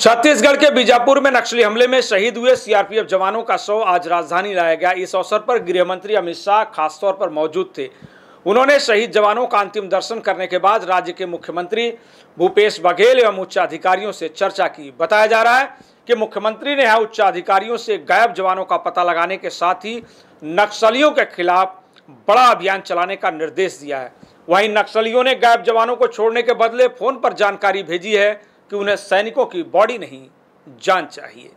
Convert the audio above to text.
छत्तीसगढ़ के बीजापुर में नक्सली हमले में शहीद हुए सीआरपीएफ जवानों का शव आज राजधानी लाया गया इस अवसर पर गृह मंत्री अमित शाह खासतौर पर मौजूद थे उन्होंने शहीद जवानों का अंतिम दर्शन करने के बाद राज्य के मुख्यमंत्री भूपेश बघेल एवं उच्चाधिकारियों से चर्चा की बताया जा रहा है कि मुख्यमंत्री ने यहाँ उच्चाधिकारियों से गायब जवानों का पता लगाने के साथ ही नक्सलियों के खिलाफ बड़ा अभियान चलाने का निर्देश दिया है वहीं नक्सलियों ने गायब जवानों को छोड़ने के बदले फोन पर जानकारी भेजी है कि उन्हें सैनिकों की बॉडी नहीं जान चाहिए